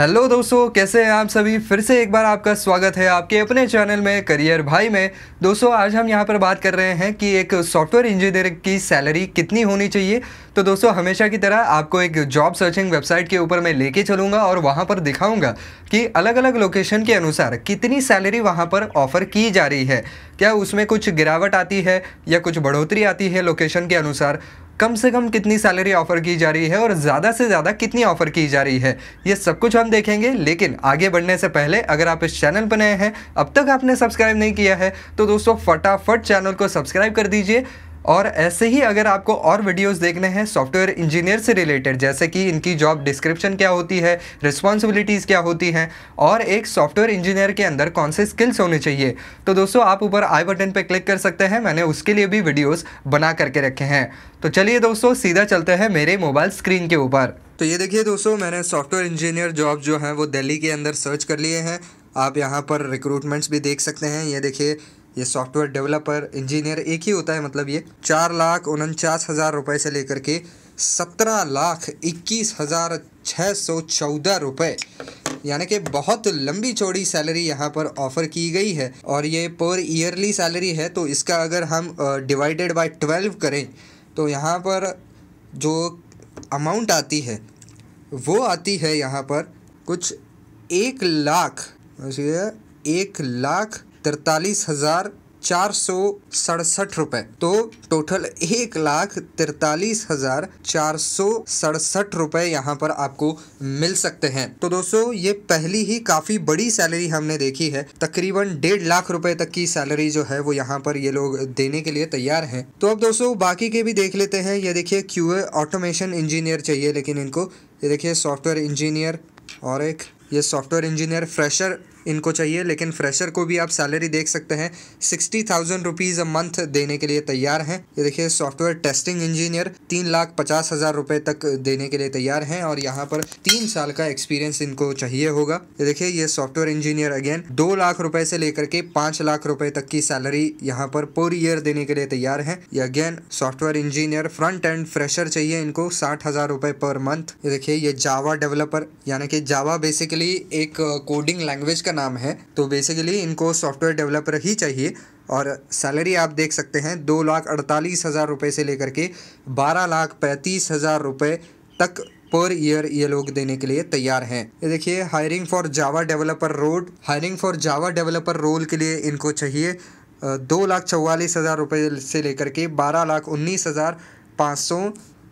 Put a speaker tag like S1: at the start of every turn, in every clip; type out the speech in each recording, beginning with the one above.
S1: hello दोस्तों कैसे हैं आप सभी फिर से एक बार आपका स्वागत है आपके अपने चैनल में करियर भाई में दोस्तों आज हम यहां पर बात कर रहे हैं कि एक सॉफ्टवेयर इंजीनियर की सैलरी कितनी होनी चाहिए तो दोस्तों हमेशा की तरह आपको एक जॉब सर्चिंग वेबसाइट के ऊपर मैं लेके चलूँगा और वहाँ पर दिखाऊँगा कि अलग अलग लोकेशन के अनुसार कितनी सैलरी वहाँ पर ऑफ़र की जा रही है क्या उसमें कुछ गिरावट आती है या कुछ बढ़ोतरी आती है लोकेशन के अनुसार कम से कम कितनी सैलरी ऑफर की जा रही है और ज़्यादा से ज़्यादा कितनी ऑफर की जा रही है ये सब कुछ हम देखेंगे लेकिन आगे बढ़ने से पहले अगर आप इस चैनल पर नए हैं अब तक आपने सब्सक्राइब नहीं किया है तो दोस्तों फटाफट चैनल को सब्सक्राइब कर दीजिए और ऐसे ही अगर आपको और वीडियोस देखने हैं सॉफ्टवेयर इंजीनियर से रिलेटेड जैसे कि इनकी जॉब डिस्क्रिप्शन क्या होती है रिस्पॉन्सिबिलिटीज़ क्या होती हैं और एक सॉफ्टवेयर इंजीनियर के अंदर कौन से स्किल्स होने चाहिए तो दोस्तों आप ऊपर आई बटन पर क्लिक कर सकते हैं मैंने उसके लिए भी वीडियोज़ बना करके रखे हैं तो चलिए दोस्तों सीधा चलते हैं मेरे मोबाइल स्क्रीन के ऊपर तो ये देखिए दोस्तों मैंने सॉफ्टवेयर इंजीनियर जॉब जो है वो दिल्ली के अंदर सर्च कर लिए हैं आप यहाँ पर रिक्रूटमेंट्स भी देख सकते हैं ये देखिए ये सॉफ्टवेयर डेवलपर इंजीनियर एक ही होता है मतलब ये चार लाख उनचास हज़ार रुपये से लेकर के सत्रह लाख इक्कीस हज़ार छः सौ चौदह रुपये यानी कि बहुत लंबी चौड़ी सैलरी यहाँ पर ऑफ़र की गई है और ये पर ईयरली सैलरी है तो इसका अगर हम डिवाइडेड बाय ट्वेल्व करें तो यहाँ पर जो अमाउंट आती है वो आती है यहाँ पर कुछ एक लाख एक लाख तिरतालीस हज़ार चार सौ सड़सठ रुपए तो टोटल एक लाख तिरतालीस हज़ार चार सौ सड़सठ रुपए यहाँ पर आपको मिल सकते हैं तो दोस्तों ये पहली ही काफ़ी बड़ी सैलरी हमने देखी है तकरीबन डेढ़ लाख रुपए तक की सैलरी जो है वो यहाँ पर ये लोग देने के लिए तैयार हैं तो अब दोस्तों बाकी के भी देख लेते हैं ये देखिए क्यू ऑटोमेशन इंजीनियर चाहिए लेकिन इनको ये देखिए सॉफ्टवेयर इंजीनियर और एक ये सॉफ्टवेयर इंजीनियर फ्रेशर इनको चाहिए लेकिन फ्रेशर को भी आप सैलरी देख सकते हैं sixty thousand rupees a month देने के लिए तैयार हैं ये देखिए सॉफ्टवेयर टेस्टिंग इंजीनियर तीन लाख पचास हज़ार रुपए तक देने के लिए तैयार हैं और यहाँ पर तीन साल का एक्सपीरियंस इनको चाहिए होगा ये देखिए ये सॉफ्टवेयर इंजीनियर अगेन दो लाख रुपए से लेकर के पांच लाख रुपए तक की सैलरी यहाँ पर पर ईयर देने के लिए तैयार है ये again software engineer front end fresher चाहिए इनको साठ हज़ार पर मंथ ये देखिये ये जावा डेवलपर यानी कि जावा बेसिकली एक कोडिंग लैंग्वेज का का नाम है तो बेसिकली इनको सॉफ्टवेयर डेवलपर ही चाहिए और सैलरी आप देख सकते हैं दो लाख अड़तालीस हज़ार रुपये से लेकर के बारह लाख पैंतीस हज़ार रुपये तक पर ईयर ये लोग देने के लिए तैयार हैं ये देखिए hiring for Java developer role hiring for Java developer role के लिए इनको चाहिए दो लाख चौवालीस हज़ार रुपये से लेकर के बारह लाख उन्नीस हज़ार पाँच सौ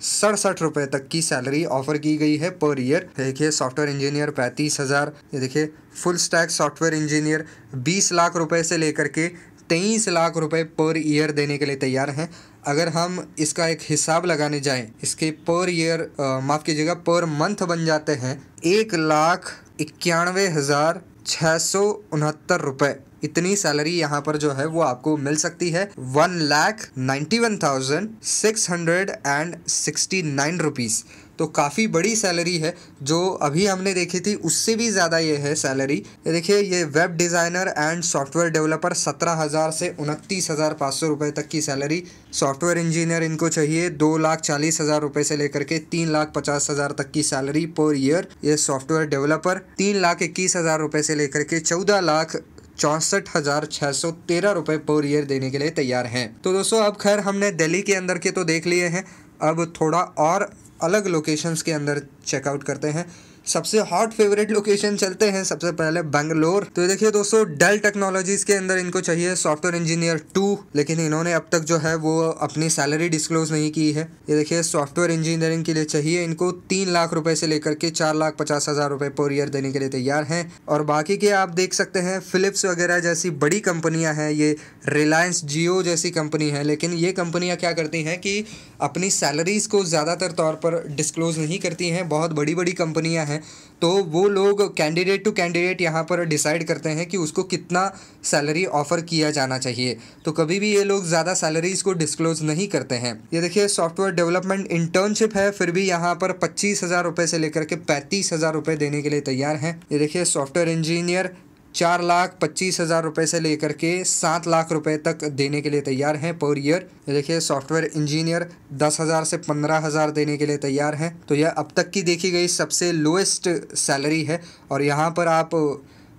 S1: सड़सठ रुपये तक की सैलरी ऑफर की गई है पर ईयर देखिए सॉफ्टवेयर इंजीनियर पैंतीस हज़ार ये देखिए फुल स्टैक सॉफ्टवेयर इंजीनियर बीस लाख रुपए से लेकर के तेईस लाख रुपए पर ईयर देने के लिए तैयार हैं अगर हम इसका एक हिसाब लगाने जाएं इसके पर ईयर माफ़ कीजिएगा पर मंथ बन जाते हैं एक लाख इक्यानवे हज़ार छः सौ उनहत्तर रुपये इतनी सैलरी यहाँ पर जो है वो आपको मिल सकती है one lakh ninety one thousand six hundred and sixty nine rupees तो काफ़ी बड़ी सैलरी है जो अभी हमने देखी थी उससे भी ज़्यादा ये है सैलरी देखिए ये web designer and software developer सत्रह हज़ार से उनतीस हज़ार पाँच सौ रुपये तक की सैलरी सॉफ्टवेयर इंजीनियर इनको चाहिए दो लाख चालीस हज़ार रुपये से लेकर के तीन लाख पचास हज़ार तक की सैलरी पर ईयर ये सॉफ्टवेयर डेवलपर तीन लाख इक्कीस हज़ार रुपये से लेकर के चौदह लाख चौंसठ हजार सौ तेरह पर ईयर देने के लिए तैयार हैं तो दोस्तों अब खैर हमने दिल्ली के अंदर के तो देख लिए हैं अब थोड़ा और अलग लोकेशंस के अंदर चेकआउट करते हैं सबसे हॉट फेवरेट लोकेशन चलते हैं सबसे पहले बेंगलोर तो देखिए दोस्तों डेल टेक्नोलॉजीज के अंदर इनको चाहिए सॉफ्टवेयर इंजीनियर टू लेकिन इन्होंने अब तक जो है वो अपनी सैलरी डिस्क्लोज नहीं की है ये देखिए सॉफ्टवेयर इंजीनियरिंग के लिए चाहिए इनको तीन लाख रुपए से लेकर के चार लाख पचास हजार रुपए पर ईयर देने के लिए तैयार हैं और बाकी के आप देख सकते हैं फिलिप्स वगैरह जैसी बड़ी कंपनियां हैं ये रिलायंस जियो जैसी कंपनी है लेकिन ये कंपनियां क्या करती हैं कि अपनी सैलरीज को ज़्यादातर तौर पर डिस्क्लोज नहीं करती हैं बहुत बड़ी बड़ी कंपनियां हैं है तो वो लोग कैंडिडेट टू कैंडिडेट यहाँ पर डिसाइड करते हैं कि उसको कितना सैलरी ऑफ़र किया जाना चाहिए तो कभी भी ये लोग ज़्यादा सैलरीज़ को डिस्क्लोज नहीं करते हैं ये देखिए सॉफ्टवेयर डेवलपमेंट इंटर्नशिप है फिर भी यहाँ पर पच्चीस हज़ार रुपये से लेकर के पैंतीस हज़ार रुपये देने के लिए तैयार हैं ये देखिए सॉफ्टवेयर इंजीनियर चार लाख पच्चीस हज़ार रुपये से लेकर के सात लाख रुपए तक देने के लिए तैयार हैं पर ईयर देखिए सॉफ्टवेयर इंजीनियर दस हज़ार से पंद्रह हज़ार देने के लिए तैयार हैं तो यह अब तक की देखी गई सबसे लोएस्ट सैलरी है और यहाँ पर आप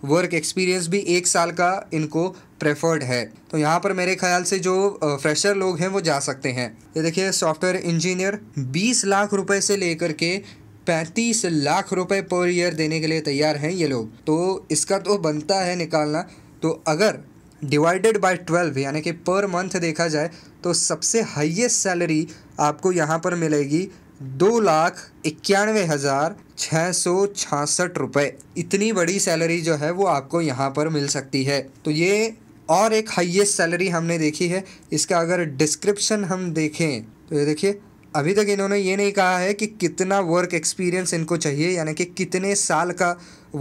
S1: वर्क एक्सपीरियंस भी एक साल का इनको प्रेफर्ड है तो यहाँ पर मेरे ख्याल से जो फ्रेशर लोग हैं वो जा सकते हैं ये देखिए सॉफ्टवेयर इंजीनियर बीस लाख रुपए से लेकर के पैंतीस लाख रुपए पर ईयर देने के लिए तैयार हैं ये लोग तो इसका तो बनता है निकालना तो अगर डिवाइडेड बाय ट्वेल्व यानी कि पर मंथ देखा जाए तो सबसे हाईएस्ट सैलरी आपको यहाँ पर मिलेगी दो लाख इक्यानवे हज़ार छः सौ छासठ रुपये इतनी बड़ी सैलरी जो है वो आपको यहाँ पर मिल सकती है तो ये और एक हाईएस्ट सैलरी हमने देखी है इसका अगर डिस्क्रिप्शन हम देखें तो ये देखिए अभी तक इन्होंने ये नहीं कहा है कि कितना वर्क एक्सपीरियंस इनको चाहिए यानी कि कितने साल का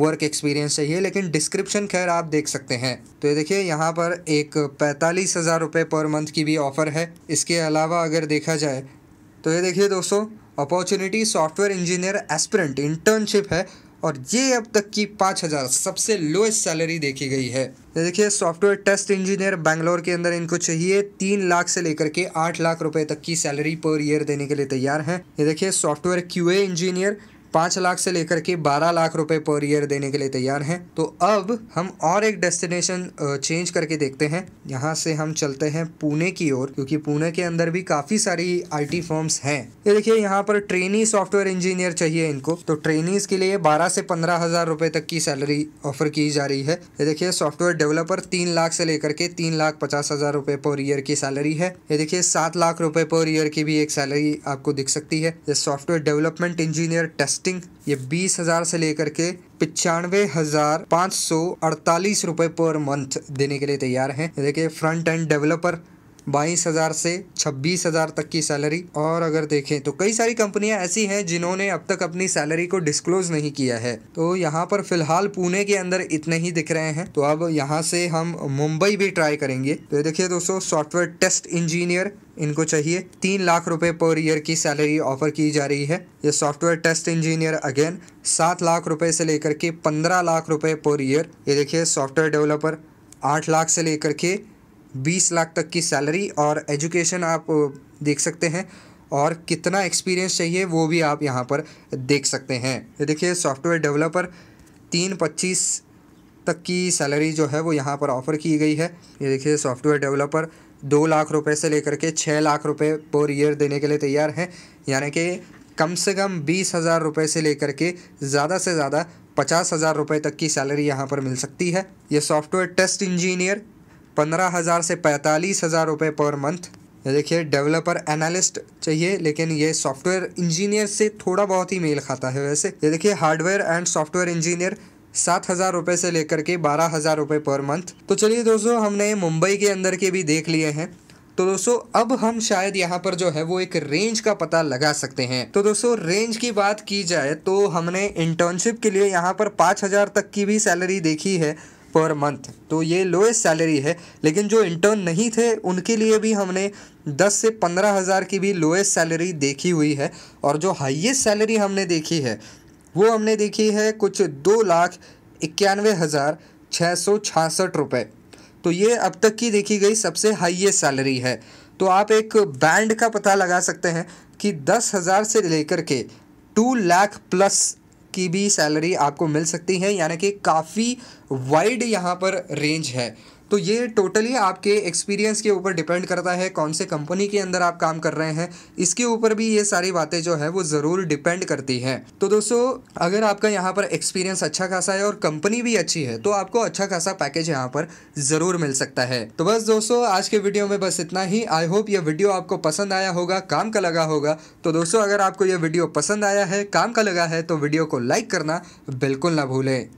S1: वर्क एक्सपीरियंस चाहिए लेकिन डिस्क्रिप्शन खैर आप देख सकते हैं तो ये देखिए यहाँ पर एक पैंतालीस हज़ार रुपये पर मंथ की भी ऑफ़र है इसके अलावा अगर देखा जाए तो ये देखिए दोस्तों opportunity software engineer aspirant internship है और ये अब तक की पाँच हज़ार सबसे लोएस्ट सैलरी देखी गई है देखिए सॉफ्टवेयर टेस्ट इंजीनियर बैंगलोर के अंदर इनको चाहिए तीन लाख से लेकर के आठ लाख रुपए तक की सैलरी पर ईयर देने के लिए तैयार हैं ये देखिए सॉफ्टवेयर क्यूए इंजीनियर पाँच लाख से लेकर के बारह लाख रुपए पर ईयर देने के लिए तैयार हैं तो अब हम और एक डेस्टिनेशन चेंज करके देखते हैं यहाँ से हम चलते हैं पुणे की ओर क्योंकि पुणे के अंदर भी काफ़ी सारी आईटी फर्म्स हैं ये देखिए यहाँ पर ट्रेनी सॉफ्टवेयर इंजीनियर चाहिए इनको तो ट्रेनीज के लिए बारह से पंद्रह हज़ार रुपये तक की सैलरी ऑफर की जा रही है ये देखिए सॉफ्टवेयर डेवलपर तीन लाख से लेकर के तीन लाख पचास हज़ार रुपये पर ईयर की सैलरी है ये देखिए सात लाख रुपये पर ईयर की भी एक सैलरी आपको दिख सकती है software development engineer test casting ये बीस हज़ार से लेकर के पिचानवे हज़ार पाँच सौ अड़तालीस रुपये पर मंथ देने के लिए तैयार हैं देखिए फ्रंट एंड डेवलपर बाईस हज़ार से छब्बीस हज़ार तक की सैलरी और अगर देखें तो कई सारी कंपनियां ऐसी हैं जिन्होंने अब तक अपनी सैलरी को डिस्क्लोज नहीं किया है तो यहाँ पर फिलहाल पुणे के अंदर इतने ही दिख रहे हैं तो अब यहाँ से हम मुंबई भी ट्राई करेंगे तो देखिए दोस्तों सॉफ्टवेयर टेस्ट इंजीनियर इनको चाहिए तीन लाख रुपए पर ईयर की सैलरी ऑफर की जा रही है ये सॉफ्टवेयर टेस्ट इंजीनियर अगेन सात लाख रुपए से लेकर के पंद्रह लाख रुपए पर ईयर ये देखिए सॉफ्टवेयर डेवलपर आठ लाख से लेकर के बीस लाख तक की सैलरी और एजुकेशन आप देख सकते हैं और कितना एक्सपीरियंस चाहिए वो भी आप यहाँ पर देख सकते हैं ये देखिए सॉफ्टवेयर डेवलपर तीन पच्चीस तक की सैलरी जो है वो यहाँ पर ऑफ़र की गई है ये देखिए सॉफ्टवेयर डेवलपर दो लाख रुपए से लेकर के छः लाख रुपए पर ईयर देने के लिए तैयार हैं यानी कि कम से कम बीस हज़ार रुपये से लेकर के ज़्यादा से ज़्यादा पचास हज़ार रुपये तक की सैलरी यहाँ पर मिल सकती है ये सॉफ्टवेयर टेस्ट इंजीनियर पंद्रह हज़ार से पैंतालीस हज़ार रुपये पर मंथ देखिए डेवलपर एनालिस्ट चाहिए लेकिन ये सॉफ्टवेयर इंजीनियर से थोड़ा बहुत ही मेल खाता है वैसे ये देखिए हार्डवेयर एंड सॉफ्टवेयर इंजीनियर सात हज़ार रुपये से लेकर के बारह हज़ार रुपये पर मंथ तो चलिए दोस्तों हमने मुंबई के अंदर के भी देख लिए हैं तो दोस्तों अब हम शायद यहाँ पर जो है वो एक रेंज का पता लगा सकते हैं तो दोस्तों रेंज की बात की जाए तो हमने इंटर्नशिप के लिए यहाँ पर पाँच हज़ार तक की भी सैलरी देखी है पर मंथ तो ये लोएस्ट सैलरी है लेकिन जो इंटर्न नहीं थे उनके लिए भी हमने 10 से पंद्रह हज़ार की भी लोएस्ट सैलरी देखी हुई है और जो हाईएस्ट सैलरी हमने देखी है वो हमने देखी है कुछ दो लाख इक्यानवे हज़ार छः सौ छियासठ रुपये तो ये अब तक की देखी गई सबसे हाइएस्ट सैलरी है तो आप एक बैंड का पता लगा सकते हैं कि दस हज़ार से लेकर के टू लाख प्लस की भी सैलरी आपको मिल सकती है यानी कि काफ़ी वाइड यहाँ पर रेंज है तो ये टोटली आपके एक्सपीरियंस के ऊपर डिपेंड करता है कौन से कंपनी के अंदर आप काम कर रहे हैं इसके ऊपर भी ये सारी बातें जो है वो ज़रूर डिपेंड करती हैं तो दोस्तों अगर आपका यहाँ पर एक्सपीरियंस अच्छा खासा है और कंपनी भी अच्छी है तो आपको अच्छा खासा पैकेज यहाँ पर ज़रूर मिल सकता है तो बस दोस्तों आज के वीडियो में बस इतना ही आई होप ये वीडियो आपको पसंद आया होगा काम का लगा होगा तो दोस्तों अगर आपको ये वीडियो पसंद आया है काम का लगा है तो वीडियो को लाइक करना बिल्कुल ना भूलें